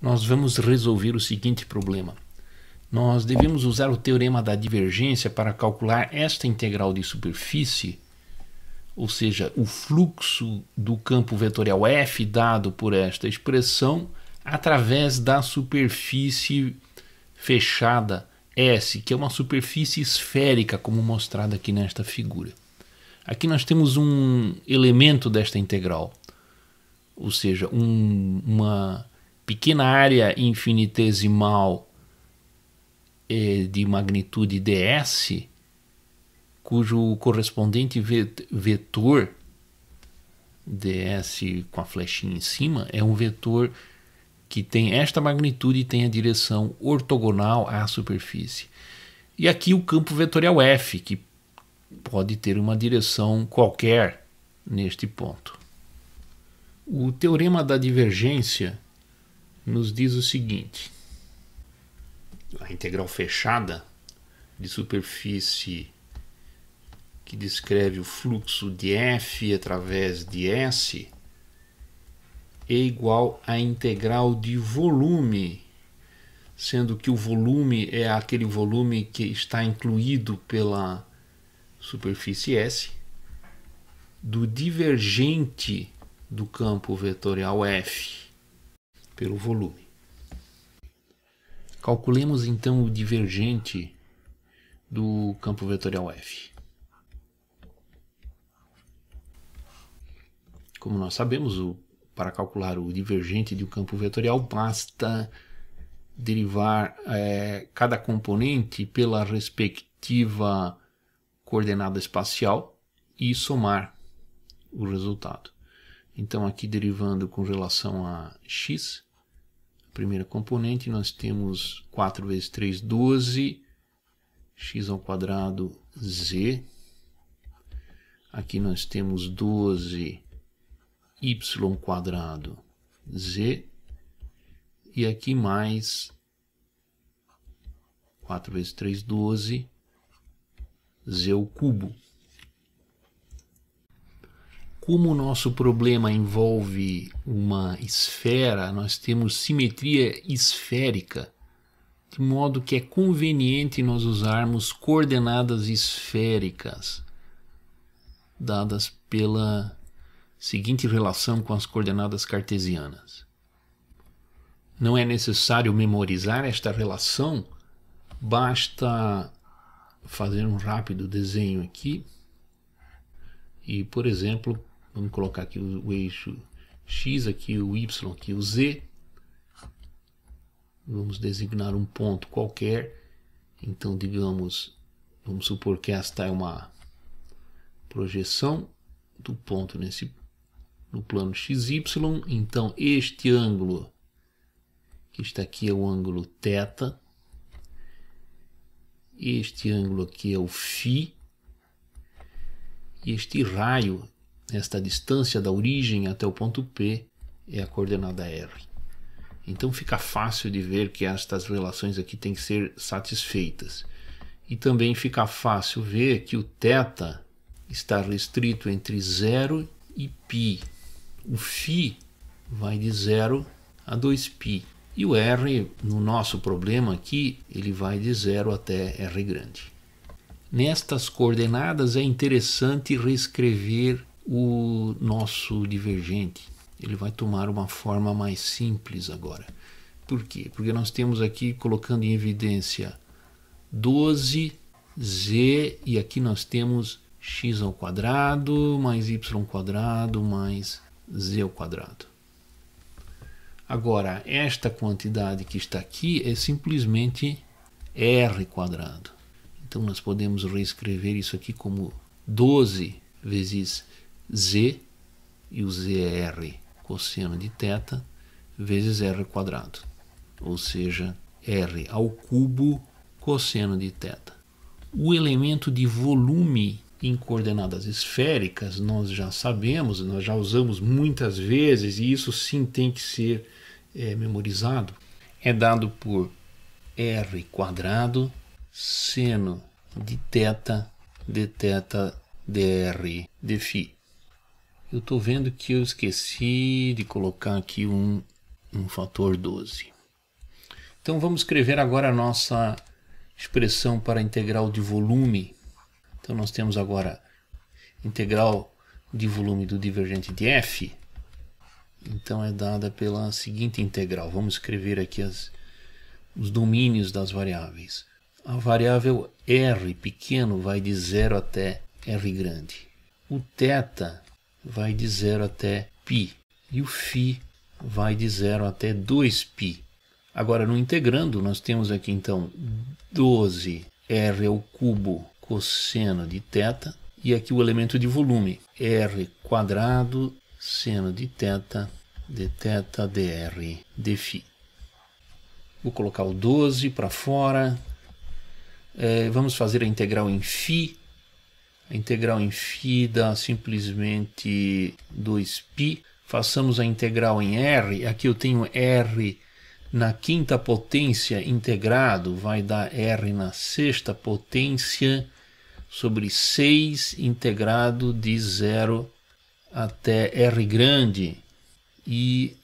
nós vamos resolver o seguinte problema. Nós devemos usar o teorema da divergência para calcular esta integral de superfície, ou seja, o fluxo do campo vetorial F dado por esta expressão através da superfície fechada S, que é uma superfície esférica, como mostrado aqui nesta figura. Aqui nós temos um elemento desta integral, ou seja, um, uma pequena área infinitesimal eh, de magnitude ds, cujo correspondente vetor ds com a flechinha em cima é um vetor que tem esta magnitude e tem a direção ortogonal à superfície. E aqui o campo vetorial é f, que pode ter uma direção qualquer neste ponto. O teorema da divergência nos diz o seguinte: a integral fechada de superfície que descreve o fluxo de F através de S é igual à integral de volume, sendo que o volume é aquele volume que está incluído pela superfície S do divergente do campo vetorial F pelo volume. Calculemos então o divergente do campo vetorial F. Como nós sabemos, o, para calcular o divergente de um campo vetorial, basta derivar é, cada componente pela respectiva coordenada espacial e somar o resultado. Então, aqui derivando com relação a x, primeira componente, nós temos 4 vezes 3, 12, x ao quadrado z. Aqui nós temos 12 y ao quadrado z. E aqui mais 4 vezes 3, 12, z ao cubo como o nosso problema envolve uma esfera, nós temos simetria esférica, de modo que é conveniente nós usarmos coordenadas esféricas, dadas pela seguinte relação com as coordenadas cartesianas. Não é necessário memorizar esta relação, basta fazer um rápido desenho aqui e, por exemplo, Vamos colocar aqui o, o eixo X, aqui o Y, aqui o Z. Vamos designar um ponto qualquer. Então, digamos, vamos supor que esta é uma projeção do ponto nesse no plano XY. Então, este ângulo que está aqui é o ângulo θ. Este ângulo aqui é o φ. E este raio esta distância da origem até o ponto P é a coordenada R. Então fica fácil de ver que estas relações aqui têm que ser satisfeitas. E também fica fácil ver que o θ está restrito entre 0 e π. O φ vai de 0 a 2π. E o R, no nosso problema aqui, ele vai de 0 até R grande. Nestas coordenadas é interessante reescrever o nosso divergente ele vai tomar uma forma mais simples agora. Por quê? Porque nós temos aqui colocando em evidência 12z e aqui nós temos x ao quadrado mais y ao quadrado mais z ao quadrado. Agora, esta quantidade que está aqui é simplesmente r quadrado. Então nós podemos reescrever isso aqui como 12 vezes z e o z é r cosseno de teta vezes r quadrado, ou seja, r ao cubo cosseno de teta. O elemento de volume em coordenadas esféricas nós já sabemos, nós já usamos muitas vezes e isso sim tem que ser é, memorizado. É dado por r quadrado seno de teta dθ dr de φ. Eu estou vendo que eu esqueci de colocar aqui um, um fator 12. Então vamos escrever agora a nossa expressão para a integral de volume. Então nós temos agora integral de volume do divergente de f. Então é dada pela seguinte integral. Vamos escrever aqui as, os domínios das variáveis. A variável r pequeno vai de 0 até r grande. O θ vai de 0 até π e o φ vai de 0 até 2π. Agora, no integrando, nós temos aqui então 12r ao cubo cosseno de θ e aqui o elemento de volume r quadrado seno de θ dθ dr dφ. Vou colocar o 12 para fora. É, vamos fazer a integral em φ a integral em φ dá simplesmente 2π. Façamos a integral em r, aqui eu tenho r na quinta potência integrado, vai dar r na sexta potência sobre 6 integrado de 0 até r grande. E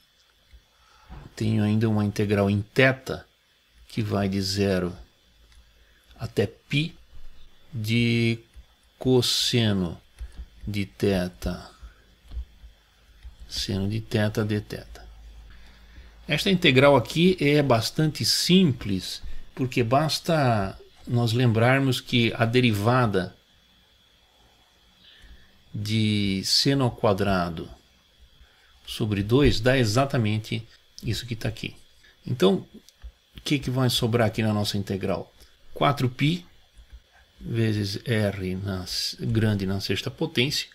tenho ainda uma integral em θ que vai de 0 até π de cosseno de teta, seno de de dθ. Esta integral aqui é bastante simples, porque basta nós lembrarmos que a derivada de seno ao quadrado sobre 2 dá exatamente isso que está aqui. Então, o que, que vai sobrar aqui na nossa integral? 4π vezes R na, grande na sexta potência.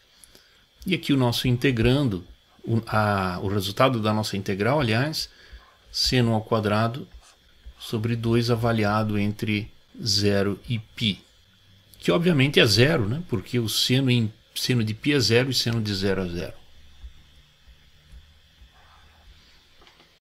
E aqui o nosso integrando, o, a, o resultado da nossa integral, aliás, seno ao quadrado sobre 2 avaliado entre 0 e π. Que obviamente é zero, né? porque o seno, em, seno de π é zero e seno de zero é zero.